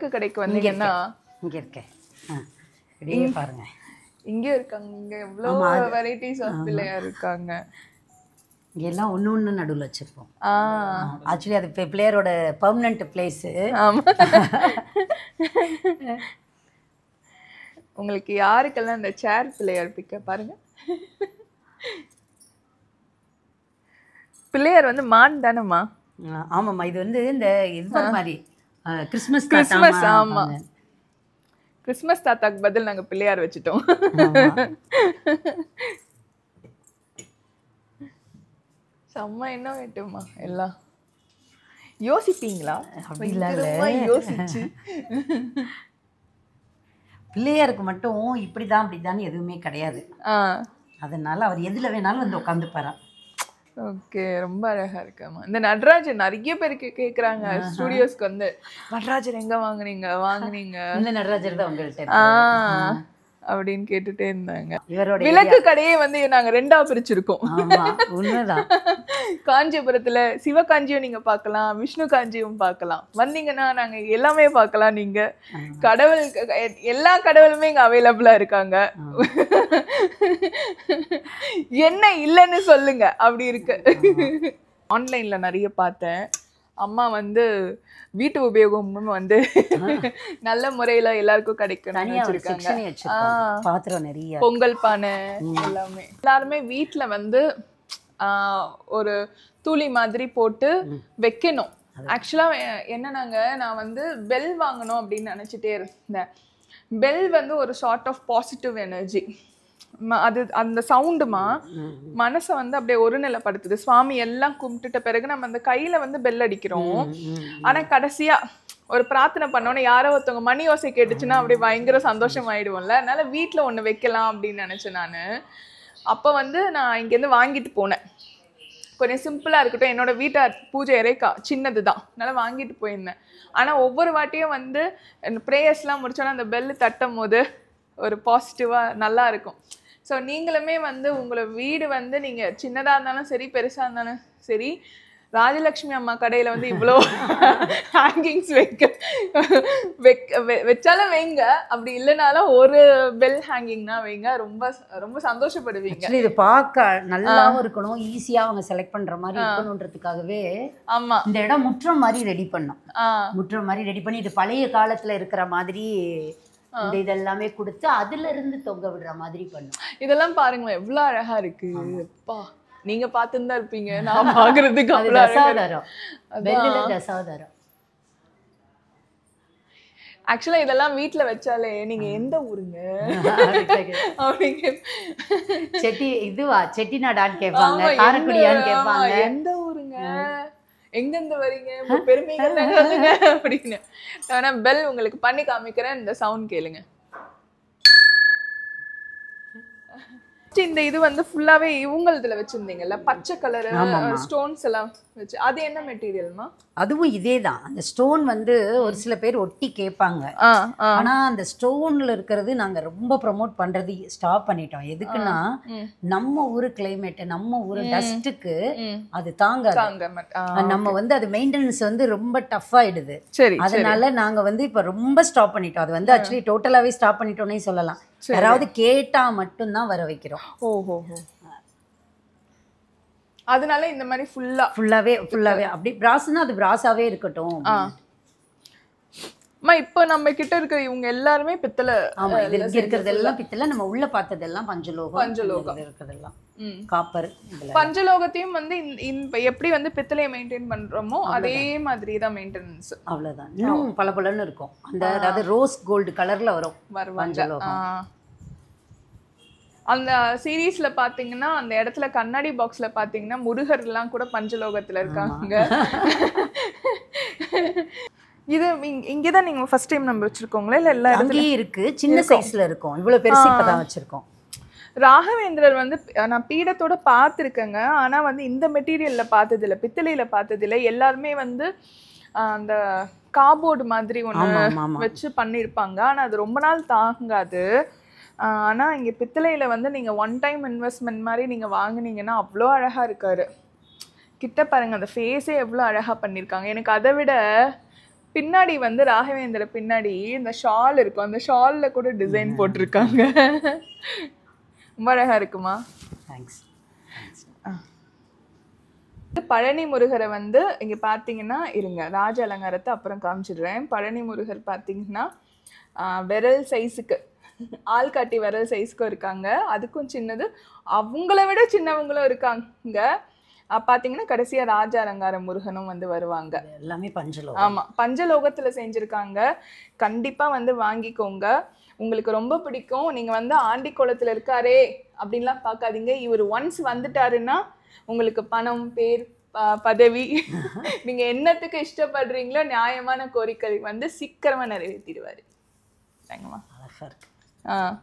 விளக்கு கடைக்கு வந்தீங்கன்னா இங்க பாருங்க இங்க இருக்காங்க இங்க எவ்வளவு வெரைட்டிஸ் ஆஃப் பிள்ளையார் இருக்காங்க எல்லாம் ஒன்று ஒன்று நடுவில் வச்சுருப்போம் ஆக்சுவலி அது பிளேயரோட பர்மனண்ட் பிளேஸு உங்களுக்கு யாருக்கெல்லாம் இந்த சேர் பிள்ளையார் பிக்க பாருங்க பிள்ளையார் வந்து மான் தானம்மா ஆமாம்மா இது வந்து இந்த இது மாதிரி கிறிஸ்மஸ் கிறிஸ்மஸ் ஆமா கிறிஸ்மஸ் தாத்தாக்கு பதில் நாங்க பிள்ளையார் வச்சுட்டோம் செம்ம என்ன வேட்டுமா எல்லாம் யோசிப்பீங்களா அப்படி இல்லை யோசிச்சு பிள்ளையாருக்கு மட்டும் இப்படிதான் அப்படிதான் எதுவுமே கிடையாது அதனால அவர் எதுல வேணாலும் வந்து உட்காந்துப்பாரான் ஓகே ரொம்ப அழகா இருக்குமா இந்த நடராஜன் நிறைய பேருக்கு கேக்குறாங்க ஸ்டுடியோஸ்க்கு வந்து நடராஜர் எங்க வாங்குனீங்க வாங்குனீங்க இந்த நடராஜர் தான் உங்கள்கிட்ட அப்படின்னு கேட்டுட்டே இருந்தாங்க விளக்கு கடையே வந்து நாங்க ரெண்டா பிரிச்சிருக்கோம் காஞ்சிபுரத்துல சிவ காஞ்சியும் நீங்க பார்க்கலாம் விஷ்ணு காஞ்சியும் பார்க்கலாம் வந்தீங்கன்னா நாங்க எல்லாமே பார்க்கலாம் நீங்க கடவுள் எல்லா கடவுளுமே இங்க அவைலபிளா இருக்காங்க என்ன இல்லைன்னு சொல்லுங்க அப்படி இருக்கு ஆன்லைன்ல நிறைய பார்த்தேன் அம்மா வந்து வீட்டு உபயோகமும் வந்து நல்ல முறையில எல்லாருக்கும் கிடைக்கணும் பாத்திரம் நிறைய பொங்கல் பானை எல்லாமே எல்லாருமே வீட்டுல வந்து ஒரு தூளி மாதிரி போட்டு வைக்கணும் ஆக்சுவலாக என்னன்னாங்க நான் வந்து பெல் வாங்கணும் அப்படின்னு நினச்சிட்டே இருந்தேன் பெல் வந்து ஒரு ஷார்ட் ஆஃப் பாசிட்டிவ் எனர்ஜி அது அந்த சவுண்டுமா மனசை வந்து அப்படியே ஒருநிலைப்படுத்துது சுவாமி எல்லாம் கும்பிட்டுட்ட பிறகு நம்ம அந்த கையில வந்து பெல் அடிக்கிறோம் ஆனா கடைசியா ஒரு பிரார்த்தனை பண்ணோன்னே யாரோ ஒருத்தவங்க மணி ஓசை கேட்டுச்சுன்னா அப்படியே பயங்கர சந்தோஷம் ஆயிடுவோம்ல அதனால வீட்டில் ஒன்று வைக்கலாம் அப்படின்னு நினச்சேன் நான் அப்போ வந்து நான் இங்கேருந்து வாங்கிட்டு போனேன் கொஞ்சம் சிம்பிளாக இருக்கட்டும் என்னோட வீட்டை பூஜை இறைக்கா சின்னது தான் அதனால் வாங்கிட்டு போயிருந்தேன் ஆனால் ஒவ்வொரு வாட்டியும் வந்து ப்ரேயர்ஸ்லாம் முடிச்சோன்னா அந்த பெல்லு தட்டும் போது ஒரு பாசிட்டிவாக நல்லா இருக்கும் ஸோ நீங்களுமே வந்து உங்களை வீடு வந்து நீங்கள் சின்னதாக இருந்தாலும் சரி பெருசாக இருந்தாலும் சரி ராஜலக்ஷ்மி அம்மா கடையில் வந்து இவ்வளோ ஹேங்கிங்ஸ் வைக்க வைக்க வச்சாலும் வைங்க அப்படி இல்லைனாலும் ஒரு பெல் ஹேங்கிங்னா வைங்க ரொம்ப ரொம்ப சந்தோஷப்படுவீங்க இது பார்க்க நல்லாவும் இருக்கணும் ஈஸியாக அவங்க செலக்ட் பண்ணுற மாதிரி இருக்கணுன்றதுக்காகவே ஆமாம் இந்த இடம் முற்றம் மாதிரி ரெடி பண்ணோம் முற்றம் மாதிரி ரெடி பண்ணி இது பழைய காலத்தில் இருக்கிற மாதிரி இந்த இதெல்லாமே கொடுத்து அதுல இருந்து தொங்க விடுற மாதிரி பண்ணும் இதெல்லாம் பாருங்களேன் எவ்வளவு அழகா இருக்கு நீங்க பாத்துதான் இருப்பீங்க நான் பாக்குறதுக்கு அவ்வளவு ரசாதாரம் வெள்ளில ரசாதாரம் ஆக்சுவலாக இதெல்லாம் வீட்டில் வச்சாலே நீங்கள் எந்த ஊருங்க அப்படிங்க செட்டி இதுவா செட்டிநாடான்னு கேட்பாங்க காரக்குடியான்னு கேட்பாங்க எந்த ஊர் எங்கேருந்து வரீங்க பெருமைகள் அப்படின்னு ஆனா பெல் உங்களுக்கு பண்ணி காமிக்கிறேன் இந்த சவுண்ட் கேளுங்க இந்த இது வந்து ஃபுல்லாவே இவங்களதுல வச்சிருந்தீங்கல்ல பச்சை கலர் ஸ்டோன்ஸ் எல்லாம் வச்சு அது என்ன மெட்டீரியல்மா அதுவும் இதே தான் அந்த ஸ்டோன் வந்து ஒரு சில பேர் ஒட்டி கேட்பாங்க ஆனால் அந்த ஸ்டோனில் இருக்கிறது நாங்கள் ரொம்ப ப்ரமோட் பண்ணுறது ஸ்டாப் பண்ணிட்டோம் எதுக்குன்னா நம்ம ஊர் கிளைமேட்டு நம்ம ஊர் டஸ்ட்டுக்கு அது தாங்க நம்ம வந்து அது மெயின்டெனன்ஸ் வந்து ரொம்ப டஃப் ஆயிடுது சரி அதனால நாங்கள் வந்து இப்போ ரொம்ப ஸ்டாப் பண்ணிட்டோம் அது வந்து ஆக்சுவலி டோட்டலாகவே ஸ்டாப் பண்ணிட்டோன்னே சொல்லலாம் யாராவது கேட்டால் மட்டும்தான் வர வைக்கிறோம் ஓஹோ அதனால இந்த மாதிரி ஃபுல்லா ஃபுல்லாவே ஃபுல்லாவே அப்படி பிராஸ்னா அது பிராஸாவே இருக்கட்டும் அம்மா இப்போ நம்ம கிட்ட இருக்க இவங்க எல்லாருமே பித்தளை ஆமா இது இங்க இருக்கிறது எல்லாம் பித்தல நம்ம உள்ள எல்லாம் பஞ்சலோகம் பஞ்சலோகம் எல்லாம் காப்பர் பஞ்சலோகத்தையும் வந்து எப்படி வந்து பித்தளையை மெயின்டைன் பண்றோமோ அதே மாதிரி தான் மெயின்டெனன்ஸ் அவ்வளவுதான் இன்னும் பளபளன்னு இருக்கும் அந்த அதாவது ரோஸ் கோல்டு கலர்ல வரும் பஞ்சலோகம் அந்த சீரீஸ்ல பாத்தீங்கன்னா அந்த இடத்துல கண்ணாடி பாக்ஸ்ல பாத்தீங்கன்னா முருகர்லாம் கூட பஞ்சலோகத்துல இருக்காங்க இது இங்கதான் நீங்க ஃபர்ஸ்ட் டைம் நம்ம வச்சிருக்கோங்களா இல்லை எல்லா இடத்துலயும் இருக்கு சின்ன சைஸ்ல இருக்கும் இவ்வளவு பெருசு இப்பதான் வச்சிருக்கோம் ராகவேந்திரர் வந்து நான் பீடத்தோட பார்த்துருக்கேங்க ஆனா வந்து இந்த மெட்டீரியல்ல பார்த்ததில்ல பித்தளையில பார்த்ததில்ல எல்லாருமே வந்து அந்த காபோர்டு மாதிரி ஒன்று வச்சு பண்ணியிருப்பாங்க ஆனால் அது ரொம்ப நாள் தாங்காது ஆனால் இங்கே பித்தளையில் வந்து நீங்கள் ஒன் டைம் இன்வெஸ்ட்மெண்ட் மாதிரி நீங்கள் வாங்கினீங்கன்னா அவ்வளோ அழகாக இருக்கார் கிட்ட பாருங்கள் அந்த ஃபேஸே எவ்வளோ அழகாக பண்ணியிருக்காங்க எனக்கு அதை விட பின்னாடி வந்து ராகவேந்திர பின்னாடி இந்த ஷால் இருக்கும் அந்த ஷாலில் கூட டிசைன் போட்டிருக்காங்க ரொம்ப அழகாக இருக்குமா தேங்க்ஸ் பழனி முருகரை வந்து இங்கே பார்த்தீங்கன்னா இருங்க ராஜ அலங்காரத்தை அப்புறம் காமிச்சிடுறேன் பழனி முருகர் பார்த்தீங்கன்னா விரல் சைஸுக்கு ஆள்காட்டி வர சைஸ்க்கும் இருக்காங்க அதுக்கும் சின்னது அவங்கள விட சின்னவங்களும் இருக்காங்க பார்த்தீங்கன்னா கடைசியாக ராஜா அலங்கார முருகனும் வந்து வருவாங்க எல்லாமே பஞ்சலோகம் ஆமாம் பஞ்சலோகத்தில் செஞ்சுருக்காங்க கண்டிப்பாக வந்து வாங்கிக்கோங்க உங்களுக்கு ரொம்ப பிடிக்கும் நீங்கள் வந்து ஆண்டி குளத்தில் இருக்காரே அப்படின்லாம் பார்க்காதீங்க இவர் ஒன்ஸ் வந்துட்டாருன்னா உங்களுக்கு பணம் பேர் பதவி நீங்கள் என்னத்துக்கு இஷ்டப்படுறீங்களோ நியாயமான கோரிக்கை வந்து சீக்கிரமாக நிறைவேற்றிடுவார் தேங்கம்மா அழகாக இருக்குது 嗯。